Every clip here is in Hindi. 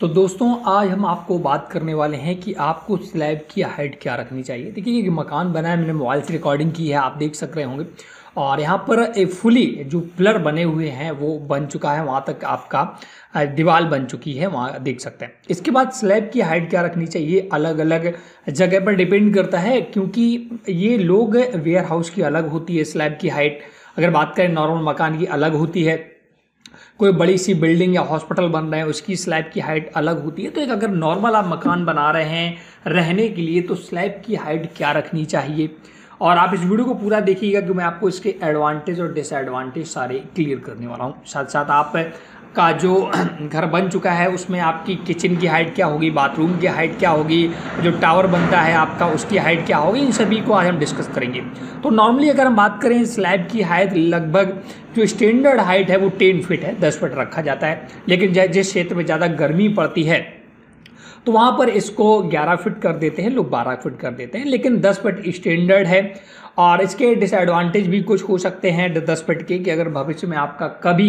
तो दोस्तों आज हम आपको बात करने वाले हैं कि आपको स्लैब की हाइट क्या रखनी चाहिए देखिए ये मकान बना है मैंने मोबाइल से रिकॉर्डिंग की है आप देख सक रहे होंगे और यहाँ पर एक फुली जो पिलर बने हुए हैं वो बन चुका है वहाँ तक आपका दीवार बन चुकी है वहाँ देख सकते हैं इसके बाद स्लैब की हाइट क्या रखनी चाहिए अलग अलग जगह पर डिपेंड करता है क्योंकि ये लोग वेयर हाउस की अलग होती है स्लैब की हाइट अगर बात करें नॉर्मल मकान की अलग होती है कोई बड़ी सी बिल्डिंग या हॉस्पिटल बन रहे हैं उसकी स्लैब की हाइट अलग होती है तो एक अगर नॉर्मल आप मकान बना रहे हैं रहने के लिए तो स्लैब की हाइट क्या रखनी चाहिए और आप इस वीडियो को पूरा देखिएगा कि मैं आपको इसके एडवांटेज और डिसएडवांटेज सारे क्लियर करने वाला हूँ साथ साथ आप का जो घर बन चुका है उसमें आपकी किचन की हाइट क्या होगी बाथरूम की हाइट क्या होगी जो टावर बनता है आपका उसकी हाइट क्या होगी इन सभी को आज हम डिस्कस करेंगे तो नॉर्मली अगर हम बात करें स्लैब की हाइट लगभग जो स्टैंडर्ड हाइट है वो टेन फिट है दस फिट रखा जाता है लेकिन जिस क्षेत्र में ज़्यादा गर्मी पड़ती है तो वहाँ पर इसको 11 फिट कर देते हैं लोग 12 फिट कर देते हैं लेकिन 10 फिट स्टैंडर्ड है और इसके डिसएडवांटेज भी कुछ हो सकते हैं 10 फिट के कि अगर भविष्य में आपका कभी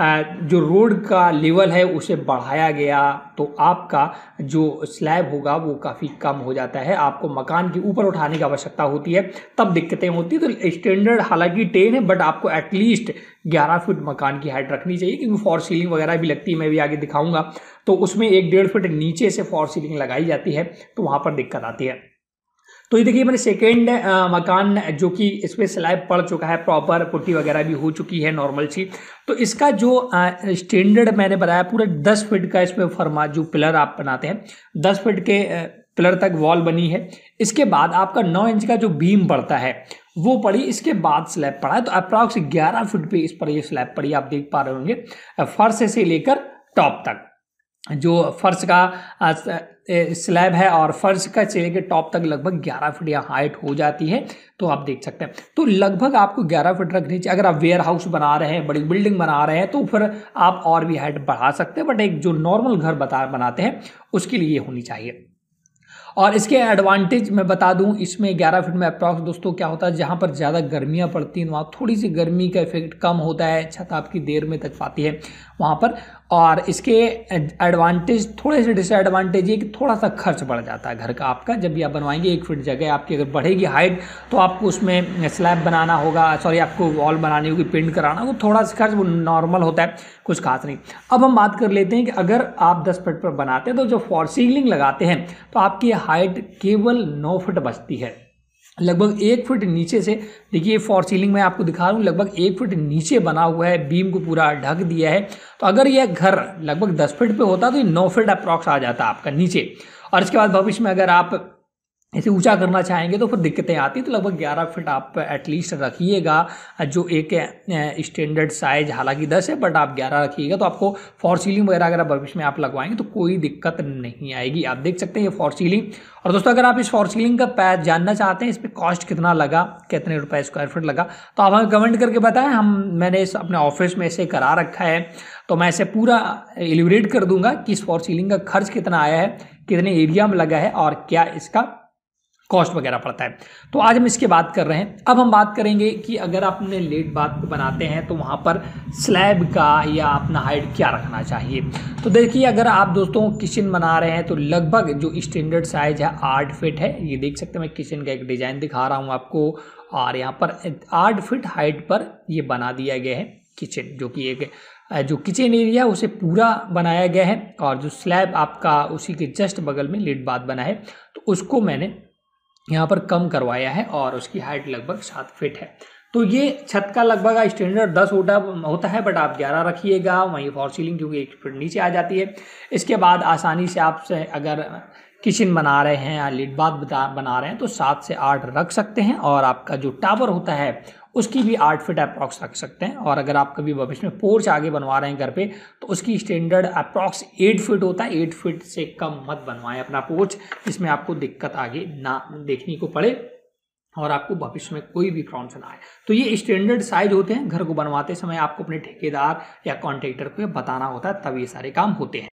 जो रोड का लेवल है उसे बढ़ाया गया तो आपका जो स्लैब होगा वो काफ़ी कम हो जाता है आपको मकान के ऊपर उठाने की आवश्यकता होती है तब दिक्कतें होती है तो स्टैंडर्ड हालांकि टेन है बट आपको एटलीस्ट ग्यारह फीट मकान की हाइट रखनी चाहिए क्योंकि फॉर सीलिंग वगैरह भी लगती है मैं भी आगे दिखाऊंगा तो उसमें एक डेढ़ फीट नीचे से फॉर सीलिंग लगाई जाती है तो वहाँ पर दिक्कत आती है तो ये देखिए मैंने सेकेंड मकान जो कि इस पर स्लैब पड़ चुका है प्रॉपर पुट्टी वगैरह भी हो चुकी है नॉर्मल सी तो इसका जो स्टैंडर्ड मैंने बनाया पूरा दस फीट का इसमें फरमा जो पिलर आप बनाते हैं दस फीट के पिलर तक वॉल बनी है इसके बाद आपका नौ इंच का जो बीम पड़ता है वो पड़ी इसके बाद स्लैब पड़ा है तो अप्रॉक्स ग्यारह फिट पर इस पर यह स्लैब पड़ी आप देख पा रहे होंगे फर्श से लेकर टॉप तक जो फर्श का स्लैब है और फर्श का चेहरे के टॉप तक लगभग 11 फीट या हाइट हो जाती है तो आप देख सकते हैं तो लगभग आपको 11 फीट रखनी चाहिए अगर आप वेयर हाउस बना रहे हैं बड़ी बिल्डिंग बना रहे हैं तो फिर आप और भी हाइट बढ़ा सकते हैं बट एक जो नॉर्मल घर बता बनाते हैं उसके लिए होनी चाहिए और इसके एडवांटेज मैं बता दूं इसमें 11 फीट में अप्रॉक्स दोस्तों क्या होता है जहां पर ज़्यादा गर्मियां पड़ती हैं वहाँ थोड़ी सी गर्मी का इफेक्ट कम होता है छत आपकी देर में तक पाती है वहाँ पर और इसके एडवांटेज थोड़े से डिसएडवांटेज ये कि थोड़ा सा खर्च बढ़ जाता है घर का आपका जब भी आप बनवाएंगे एक फीट जगह आपकी अगर बढ़ेगी हाइट तो आपको उसमें स्लैब बनाना होगा सॉरी आपको वॉल बनानी होगी पेंट कराना वो थोड़ा सा खर्च वो नॉर्मल होता है कुछ खास नहीं अब हम बात कर लेते हैं कि अगर आप दस फिट पर बनाते हैं तो जो फॉर सीलिंग लगाते हैं तो आपकी हाइट केवल नौ फुट बचती है लगभग एक फुट नीचे से देखिए फॉर सीलिंग मैं आपको दिखा रहा हूँ लगभग एक फुट नीचे बना हुआ है बीम को पूरा ढक दिया है तो अगर यह घर लगभग दस फिट पे होता तो ये नौ फिट अप्रॉक्स आ जाता आपका नीचे और इसके बाद भविष्य में अगर आप इसे ऊंचा करना चाहेंगे तो फिर दिक्कतें आती तो लगभग 11 फीट आप एटलीस्ट रखिएगा जो एक स्टैंडर्ड साइज हालांकि 10 है बट आप 11 रखिएगा तो आपको फॉर सीलिंग वगैरह अगर आप भविष्य में आप लगवाएंगे तो कोई दिक्कत नहीं आएगी आप देख सकते हैं ये फॉर सीलिंग और दोस्तों अगर आप इस फॉर सीलिंग का जानना चाहते हैं इस पर कॉस्ट कितना लगा कितने रुपये स्क्वायर फीट लगा तो आप हमें कमेंट करके बताएं हम मैंने इस अपने ऑफिस में इसे करा रखा है तो मैं इसे पूरा एलिब्रेट कर दूंगा कि इस फॉर सीलिंग का खर्च कितना आया है कितने एरिया में लगा है और क्या इसका कॉस्ट वगैरह पड़ता है तो आज हम इसके बात कर रहे हैं अब हम बात करेंगे कि अगर आपने लेट बाथ बनाते हैं तो वहाँ पर स्लैब का या अपना हाइट क्या रखना चाहिए तो देखिए अगर आप दोस्तों किचन बना रहे हैं तो लगभग जो स्टैंडर्ड साइज़ है आठ फिट है ये देख सकते हैं मैं किचन का एक डिज़ाइन दिखा रहा हूँ आपको और यहाँ पर आठ फिट हाइट पर ये बना दिया गया है किचन जो कि एक जो किचन एरिया उसे पूरा बनाया गया है और जो स्लैब आपका उसी के जस्ट बगल में लेट बाथ बना है तो उसको मैंने यहाँ पर कम करवाया है और उसकी हाइट लगभग सात फिट है तो ये छत का लगभग स्टैंडर्ड दस होटा होता है बट आप ग्यारह रखिएगा वहीं फॉर सीलिंग क्योंकि एक फिट नीचे आ जाती है इसके बाद आसानी से आप से अगर किचन बना रहे हैं या लिड बना रहे हैं तो सात से आठ रख सकते हैं और आपका जो टावर होता है उसकी भी आठ फिट अप्रॉक्स रख सकते हैं और अगर आप कभी भविष्य में पोर्च आगे बनवा रहे हैं घर पे तो उसकी स्टैंडर्ड अप्रॉक्स एट फिट होता है एट फिट से कम मत बनवाएं अपना पोर्च इसमें आपको दिक्कत आगे ना देखने को पड़े और आपको भविष्य में कोई भी प्रॉब्लम ना आए तो ये स्टैंडर्ड साइज होते हैं घर को बनवाते समय आपको अपने ठेकेदार या कॉन्ट्रेक्टर को बताना होता है तब ये सारे काम होते हैं